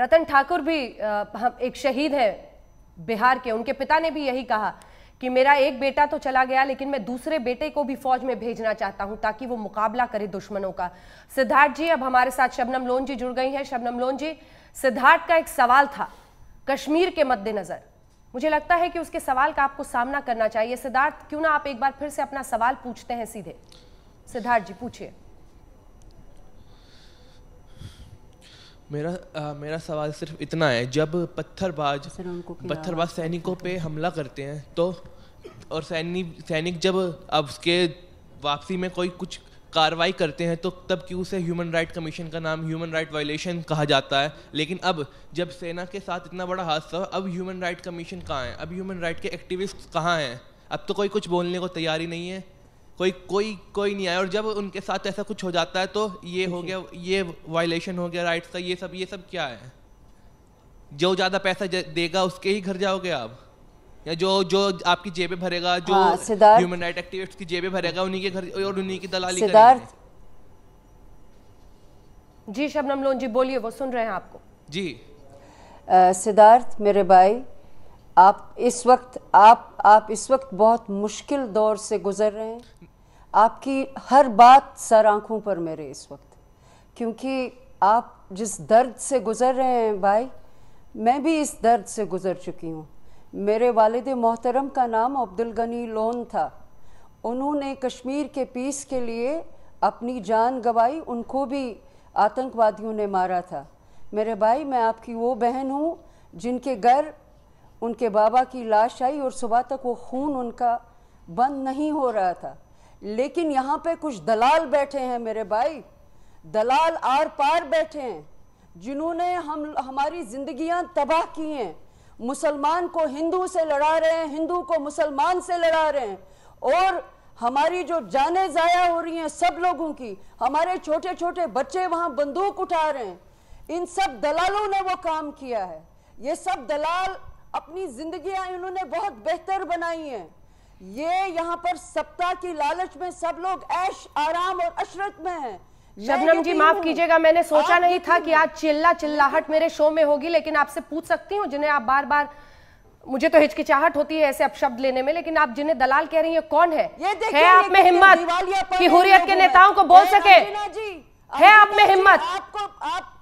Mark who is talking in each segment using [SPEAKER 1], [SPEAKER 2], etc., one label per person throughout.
[SPEAKER 1] रतन ठाकुर भी एक शहीद है बिहार के उनके पिता ने भी यही कहा कि मेरा एक बेटा तो चला गया लेकिन मैं दूसरे बेटे को भी फौज में भेजना चाहता हूं ताकि वो मुकाबला करे दुश्मनों का सिद्धार्थ जी अब हमारे साथ शबनम लोन जी जुड़ गई हैं शबनम लोन जी सिद्धार्थ का एक सवाल था कश्मीर के मद्देनजर मुझे लगता है कि उसके सवाल का आपको सामना करना चाहिए सिद्धार्थ क्यों ना आप एक बार फिर से अपना सवाल पूछते हैं सीधे सिद्धार्थ जी पूछिए
[SPEAKER 2] मेरा आ, मेरा सवाल सिर्फ इतना है जब पत्थरबाज पत्थरबाज सैनिकों पे हमला करते हैं तो और सैनिक सैनिक जब अब उसके वापसी में कोई कुछ कार्रवाई करते हैं तो तब क्यों उसे ह्यूमन राइट कमीशन का नाम ह्यूमन राइट वायलेशन कहा जाता है लेकिन अब जब सेना के साथ इतना बड़ा हादसा अब ह्यूमन राइट कमीशन कहाँ है अब ह्यूमन राइट के एक्टिविस्ट कहाँ हैं अब तो कोई कुछ बोलने को तैयार ही नहीं है कोई कोई कोई नहीं आया और जब उनके साथ ऐसा कुछ हो जाता है तो ये हो गया ये वायलेशन हो गया राइट्स का ये सब ये सब क्या है जो ज़्यादा पैसा देगा उसके ही घर जाओगे आप या जो जो आपकी जेबें भरेगा जो ह्यूमन राइट एक्टिविस्ट की जेबें भरेगा उन्हीं के घर और उन्हीं की दलाली
[SPEAKER 1] जी शबनम लोन जी बोलिए वो सुन रहे हैं आपको
[SPEAKER 2] जी
[SPEAKER 3] सिद्धार्थ मेरे भाई आप इस वक्त आप आप इस वक्त बहुत मुश्किल दौर से गुज़र रहे हैं आपकी हर बात सर आँखों पर मेरे इस वक्त क्योंकि आप जिस दर्द से गुज़र रहे हैं भाई मैं भी इस दर्द से गुज़र चुकी हूँ मेरे वालद मोहतरम का नाम अब्दुल गनी लोन था उन्होंने कश्मीर के पीस के लिए अपनी जान गवाई उनको भी आतंकवादियों ने मारा था मेरे भाई मैं आपकी वो बहन हूँ जिनके घर उनके बाबा की लाश आई और सुबह तक वो खून उनका बंद नहीं हो रहा था लेकिन यहाँ पे कुछ दलाल बैठे हैं मेरे भाई दलाल आर पार बैठे हैं जिन्होंने हम हमारी जिंदगियां तबाह की हैं मुसलमान को हिंदू से लड़ा रहे हैं हिंदू को मुसलमान से लड़ा रहे हैं और हमारी जो जाने ज़ाया हो रही हैं सब लोगों की हमारे छोटे छोटे बच्चे वहाँ बंदूक उठा रहे हैं इन सब दलालों ने वो काम किया है ये सब दलाल अपनी जिंदगी उन्होंने बहुत बेहतर बनाई हैं ये यहाँ पर सप्ताह की लालच में सब लोग ऐश आराम और अशरत में हैं शबनम जी माफ कीजिएगा मैंने
[SPEAKER 1] सोचा नहीं था कि आज चिल्ला चिल्लाहट मेरे शो में होगी लेकिन आपसे पूछ सकती हूँ जिन्हें आप बार बार मुझे तो हिचकिचाहट होती है ऐसे अपशब्द लेने में लेकिन आप जिन्हें दलाल कह रही है कौन है ये है आप में हिम्मत कि हुरियत के नेताओं को बोल सके
[SPEAKER 3] है आप में हिम्मत
[SPEAKER 1] आपको आप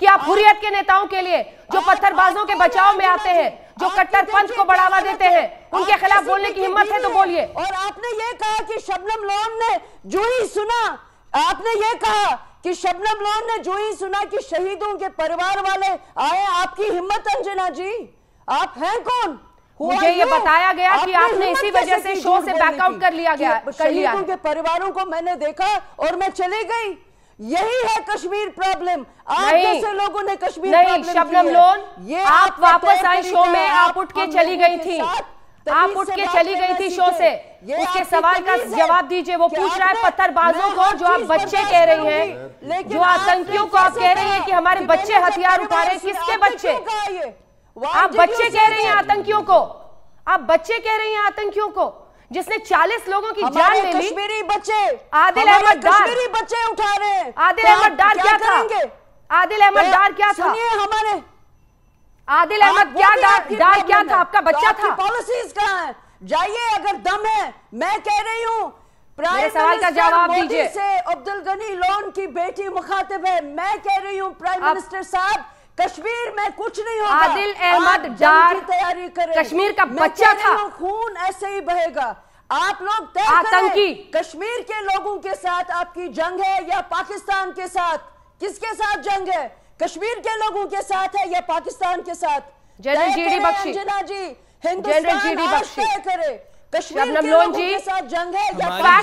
[SPEAKER 1] कि आप हुरियत के नेताओं के लिए जो पत्थरबाजों के तो बचाव में आते हैं जो कट्टरपंथ को बढ़ावा देते हैं उनके खिलाफ बोलने की हिम्मत है तो बोलिए और
[SPEAKER 3] आपने ये कहा कि शबनम लोन ने जो ही सुना आपने ये कहा कि शबनम लोन ने जो ही सुना कि शहीदों के परिवार वाले आए आपकी हिम्मत अंजना जी आप हैं कौन मुझे ये बताया गया कि आपने इसी वजह से शो से बैकआउट कर लिया गया कर लिया के परिवारों को मैंने देखा और मैं चले गई यही है कश्मीर प्रॉब्लम आप जैसे लोगों ने कश्मीर नहीं शबनम लोन ये आप वापस आए शो में आप उठ के चली गई थी आप
[SPEAKER 1] उठ के चली गई थी शो से उसके सवाल का जवाब दीजिए वो पूछ रहा है पत्थरबाजों को जो आप बच्चे कह रही हैं जो आतंकियों को आप कह रही हैं कि हमारे बच्चे हथियार उठा रहे किसके बच्चे आप बच्चे कह रही हैं आतंकियों को आप बच्चे कह रही हैं आतंकियों को जिसने 40 लोगों की जान ले ली कश्मीरी बच्चे आदिल अहमद कश्मीरी बच्चे
[SPEAKER 3] उठा रहे आदिल अहमद डार क्या था आदिल अहमद डार क्या था हमारे आदिल अहमद क्या डार क्या था आपका बच्चा था पॉलिसीज कहा है जाइए अगर दम है मैं कह रही हूँ प्राइम सवाल का जवाब दीजिए अब्दुल गनी लोन की बेटी मुखातिब है मैं कह रही हूँ प्राइम मिनिस्टर साहब कश्मीर में कुछ नहीं होगा आदिल अहमद जार तैयारी करें कश्मीर का बच्चा था खून ऐसे ही बहेगा आप लोग तय आतंकी कश्मीर के लोगों के साथ आपकी जंग है या पाकिस्तान के साथ किसके साथ जंग है कश्मीर के लोगों के साथ है या पाकिस्तान के साथ general GD Bakshi ji Hindustan GD Bakshi करे जंग है या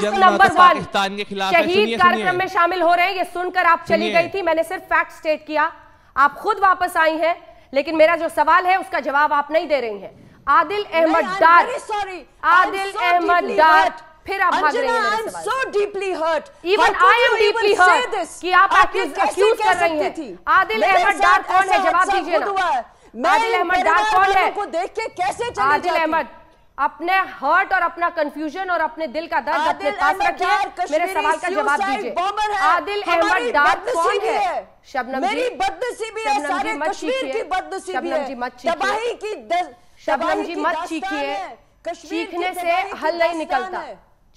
[SPEAKER 2] शहीद कार्यक्रम में
[SPEAKER 1] शामिल हो रहे हैं ये सुनकर आप चली गई थी मैंने सिर्फ फैक्ट स्टेट किया आप खुद वापस आई हैं लेकिन मेरा जो सवाल है उसका जवाब आप नहीं दे रही हैं आदिल अहमद डार सॉरी आदिल अहमद डार फिर आप भाग रही हैं
[SPEAKER 3] so deeply hurt even I am deeply hurt कि आप एक्यूज कर रही हैं आदिल अहमद डार कौन है जवाब दीजिए ना आदिल अहमद डार कौन है आदिल अहमद
[SPEAKER 1] अपने हर्ट और अपना कंफ्यूजन और अपने दिल का दर्द अपने पास रखिए मेरे सवाल का जवाब दीजिए आदिल अहमद डार कौन है शबनम मेरी बदनसीबी है सारे कश्मीर की बदनसीबी है जी मत तबाही की
[SPEAKER 3] शबनम जी मत चीखिए चीखने से हल नहीं निकलता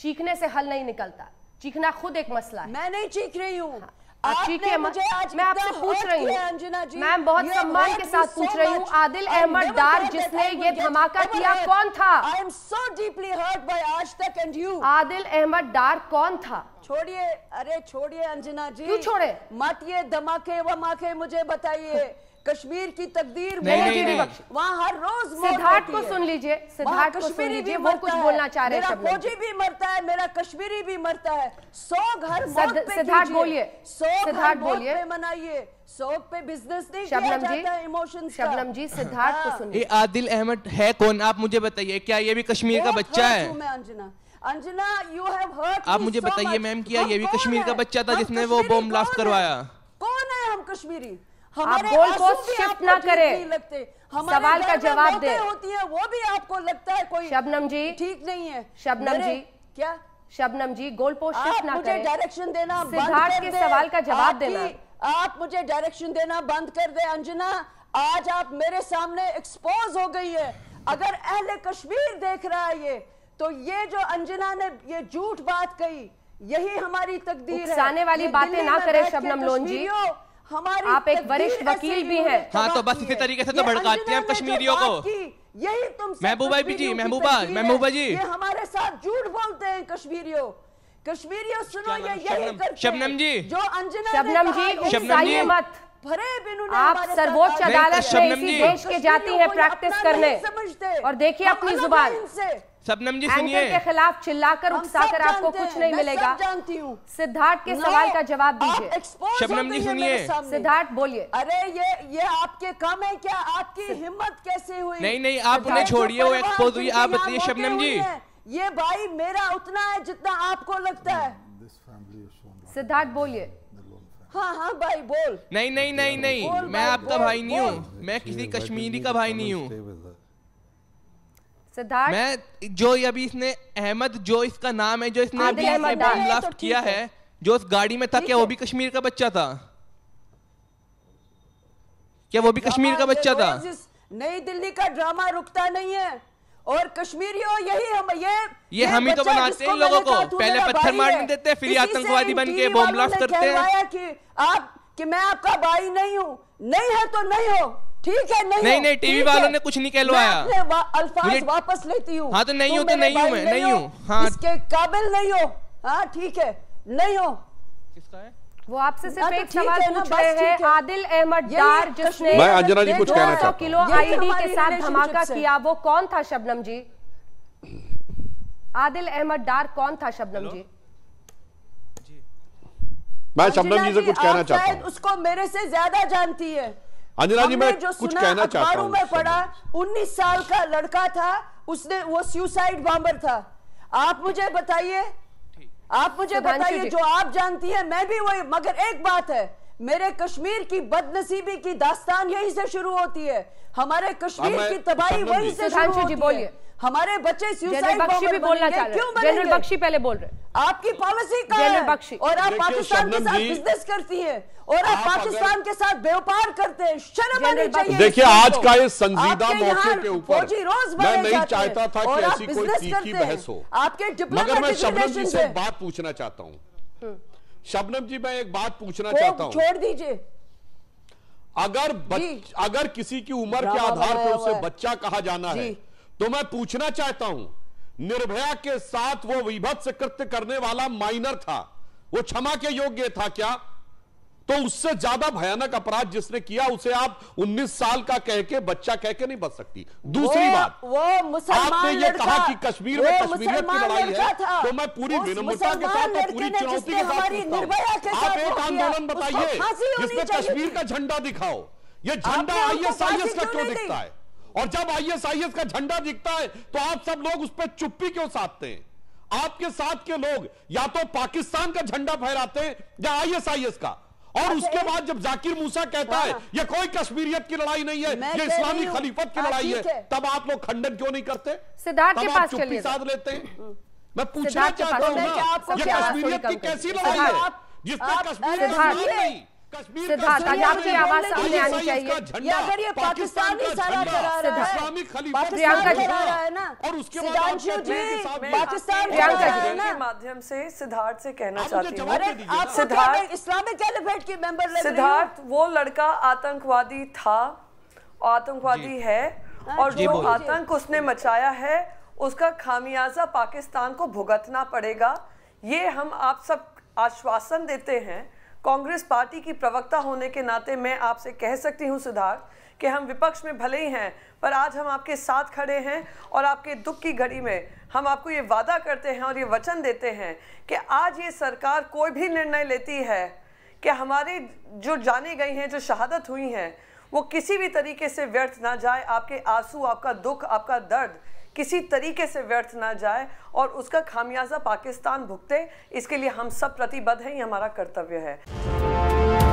[SPEAKER 1] चीखने से हल नहीं निकलता चीखना खुद एक मसला है मैं नहीं चीख रही हूँ हाँ। ठीक है मैं आपसे पूछ रही हूँ मैम बहुत सम्मान के साथ पूछ रही हूँ आदिल अहमद डार जिसने ये धमाका किया कौन था आई
[SPEAKER 3] आदिल अहमद डार कौन था छोड़िए अरे छोड़िए अंजना जी क्यों छोड़े मत ये धमाके वमाके मुझे बताइए कश्मीर की तकदीर वहाँ हर रोज सिद्धार्थ को सुन लीजिए सिद्धार्थ को लीजिए वो कुछ बोलना चाह रहे हैं फौजी भी मरता है मेरा कश्मीरी भी मरता है सौ घर सिद्धार्थ बोलिए सौ सिद्धार्थ बोलिए मनाइए पे बिजनेस नहीं शबनम जी इमोशन शबनम जी सिद्धार्थ को हाँ। सुनिए
[SPEAKER 2] आदिल अहमद है कौन आप मुझे बताइए क्या ये भी कश्मीर का बच्चा है
[SPEAKER 3] Anjana Anjana you have hurt आप मुझे बताइए मैम क्या ये भी कश्मीर का बच्चा था जिसने वो बॉम्ब ब्लास्ट करवाया कौन है हम कश्मीरी आप गोल को शिफ्ट ना करें सवाल का जवाब दे होती है वो भी आपको लगता है कोई शबनम जी ठीक नहीं है शबनम जी क्या Shabnam ji goal post shift ना करें डायरेक्शन देना सिद्धार्थ के सवाल का जवाब देना आप मुझे डायरेक्शन देना बंद कर दे अंजना आज आप मेरे सामने एक्सपोज हो गई है अगर अहले कश्मीर देख रहा है ये तो ये जो अंजना ने ये झूठ बात कही यही हमारी तकदीर है वाली बातें ना करें शबनम लोन जी हमारी आप एक वरिष्ठ वकील भी हैं
[SPEAKER 2] हाँ तो बस इसी तरीके से तो भड़काते हैं कश्मीरियों को
[SPEAKER 3] यही तुम महबूबा जी महबूबा महबूबा जी हमारे साथ झूठ बोलते हैं कश्मीरियों कश्मीरियों सुनो ये यही शबनम जी जो अंजना शबनम जी शबनम जी मत आप
[SPEAKER 1] सर्वोच्च अदालत में इसी देश के जाती हैं प्रैक्टिस करने और देखिए अपनी जुबान
[SPEAKER 2] सबनम जी सुनिए के
[SPEAKER 1] खिलाफ चिल्लाकर उकसाकर आपको कुछ नहीं मिलेगा जानती हूँ सिद्धार्थ के सवाल का जवाब दीजिए
[SPEAKER 2] शबनम जी सुनिए
[SPEAKER 1] सिद्धार्थ बोलिए अरे ये
[SPEAKER 3] ये आपके कम है क्या आपकी हिम्मत कैसे हुई नहीं नहीं आप उन्हें छोड़िए वो एक्सपोज हुई आप बताइए शबनम जी ये भाई मेरा उतना है जितना आपको लगता है सिद्धार्थ बोलिए हाँ हाँ भाई बोल
[SPEAKER 2] नहीं नहीं नहीं नहीं मैं आपका भाई नहीं हूँ मैं किसी कश्मीरी का भाई नहीं हूँ सिद्धार्थ मैं जो अभी इसने अहमद जो इसका नाम है जो इसने हाँ, अभी तो किया है जो उस गाड़ी में था क्या वो भी कश्मीर का बच्चा था क्या वो भी कश्मीर का बच्चा था
[SPEAKER 3] नई दिल्ली का ड्रामा रुकता नहीं है और कश्मीरियों यही हम ये ये हम ही तो बनाते हैं लोगों को पहले पत्थर मार देते फिर आतंकवादी बन तो के बॉम्ब ब्लास्ट करते हैं कि आप कि मैं आपका भाई नहीं हूँ नहीं है तो नहीं हो ठीक है नहीं नहीं नहीं टीवी वालों ने कुछ नहीं कहलवाया अल्फाज वापस लेती हूँ हाँ तो नहीं हूँ तो नहीं हूँ मैं नहीं हूँ हाँ इसके काबिल नहीं हो हाँ ठीक है नहीं हो किसका है वो आपसे सिर्फ हाँ, तो एक सवाल पूछ रहे हैं आदिल अहमद डार जिसने
[SPEAKER 1] मैं अंजना जी कुछ कहना चाहता किलो आईडी के साथ धमाका किया वो कौन था शबनम जी आदिल अहमद डार कौन था शबनम जी
[SPEAKER 4] मैं शबनम जी से कुछ कहना चाहता हूँ
[SPEAKER 3] उसको मेरे से ज्यादा जानती है
[SPEAKER 4] अनिला जी मैं कुछ कहना चाहता हूँ में पढ़ा
[SPEAKER 3] उन्नीस साल का लड़का था उसने वो सुसाइड बॉम्बर था आप मुझे बताइए आप मुझे बताइए जो आप जानती है मैं भी वही मगर एक बात है मेरे कश्मीर की बदनसीबी की दास्तान यही से शुरू होती है हमारे कश्मीर की तबाही वही से शुरू होती है हमारे बच्चे भी बोलना चाह रहे हैं जनरल बख्शी पहले बोल रहे हैं आपकी पॉलिसी का है और आप पाकिस्तान के साथ बिजनेस करती हैं और आप पाकिस्तान के साथ व्यापार करते हैं शर्म आनी चाहिए देखिए आज का ये संजीदा मौके के ऊपर रोज मैं नहीं चाहता था कि ऐसी कोई बहस हो आपके डिप्लोमेटिक से बात
[SPEAKER 4] पूछना चाहता हूँ हम्म। शबनम जी मैं एक बात पूछना चाहता हूँ छोड़ दीजिए अगर बच, अगर किसी की उम्र के आधार पर उसे बच्चा कहा जाना है तो मैं पूछना चाहता हूं निर्भया के साथ वो विभत्स कृत्य करने वाला माइनर था वो क्षमा के योग्य था क्या तो उससे ज्यादा भयानक अपराध जिसने किया उसे आप 19 साल का कह के बच्चा कह के नहीं बच सकती दूसरी वो, बात
[SPEAKER 3] वो आपने ये कहा कि कश्मीर में कश्मीरियत
[SPEAKER 4] की लड़ाई है तो मैं पूरी विनम्रता के साथ और पूरी चुनौती के साथ आप एक आंदोलन बताइए जिसमें कश्मीर का झंडा दिखाओ ये झंडा आईएसआईएस का क्यों दिखता है और जब आईएसआईएस का झंडा दिखता है तो आप सब लोग उस पर चुप्पी क्यों साधते हैं आपके साथ के लोग या तो पाकिस्तान का झंडा फहराते हैं या आईएसआईएस का और अच्छा, उसके बाद जब जाकिर मूसा कहता हाँ, है हाँ। ये कोई कश्मीरियत की लड़ाई नहीं है ये इस्लामी खलीफत की हाँ, लड़ाई है तब आप लोग खंडन क्यों नहीं करते चुप्पी लेते हैं हम्म। मैं पूछना चाहता हूँ ये कश्मीरियत की कैसी लड़ाई है जिसमें कश्मीर नहीं सिद्धार्थ आवाज सामने आनी चाहिए
[SPEAKER 3] अगर ये पाकिस्तानी प्रियंका जी और उसके पाकिस्तान प्रियंका जी
[SPEAKER 5] माध्यम से सिद्धार्थ से कहना चाहती हूँ सिद्धार्थ इस्लामिक कैलिफेट के मेंबर सिद्धार्थ वो लड़का आतंकवादी था आतंकवादी है हाँ, और जो आतंक उसने मचाया है उसका खामियाजा पाकिस्तान को भुगतना पड़ेगा ये हम आप सब आश्वासन देते हैं कांग्रेस पार्टी की प्रवक्ता होने के नाते मैं आपसे कह सकती हूं सिद्धार्थ कि हम विपक्ष में भले ही हैं पर आज हम आपके साथ खड़े हैं और आपके दुख की घड़ी में हम आपको ये वादा करते हैं और ये वचन देते हैं कि आज ये सरकार कोई भी निर्णय लेती है कि हमारे जो जाने गई हैं जो शहादत हुई हैं वो किसी भी तरीके से व्यर्थ ना जाए आपके आंसू आपका दुख आपका दर्द किसी तरीके से व्यर्थ ना जाए और उसका खामियाजा पाकिस्तान भुगते इसके लिए हम सब प्रतिबद्ध हैं ये हमारा कर्तव्य है